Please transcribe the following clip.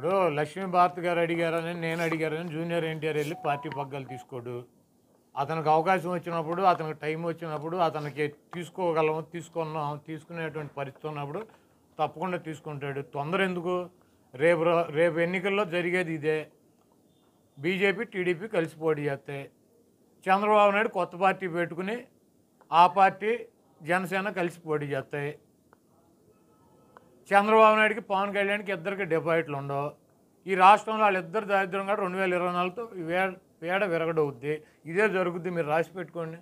ఇప్పుడు లక్ష్మీ భారత్ గారు అడిగారని నేను అడిగారని జూనియర్ ఎన్టీఆర్ వెళ్ళి పార్టీ పగ్గాలు తీసుకోడు అతనికి అవకాశం వచ్చినప్పుడు అతనికి టైం వచ్చినప్పుడు అతనికి తీసుకోగలము తీసుకున్నాం తీసుకునేటువంటి పరిస్థితి ఉన్నప్పుడు తప్పకుండా తీసుకుంటాడు తొందర ఎందుకు రేపు రేపు ఎన్నికల్లో జరిగేది ఇదే బీజేపీ టీడీపీ కలిసి పోటీ చేస్తే చంద్రబాబు నాయుడు కొత్త పార్టీ పెట్టుకుని ఆ పార్టీ జనసేన కలిసి పోటీ చేస్తాయి చంద్రబాబు నాయుడికి పవన్ కళ్యాణ్కి ఇద్దరికి డిపాజిట్లు ఉండవు ఈ రాష్ట్రంలో వాళ్ళిద్దరు దారిద్రం కూడా రెండు వేల ఇరవై నాలుగుతో వేడ విరగడవుద్ది ఇదే జరుగుద్ది మీరు రాసి పెట్టుకోండి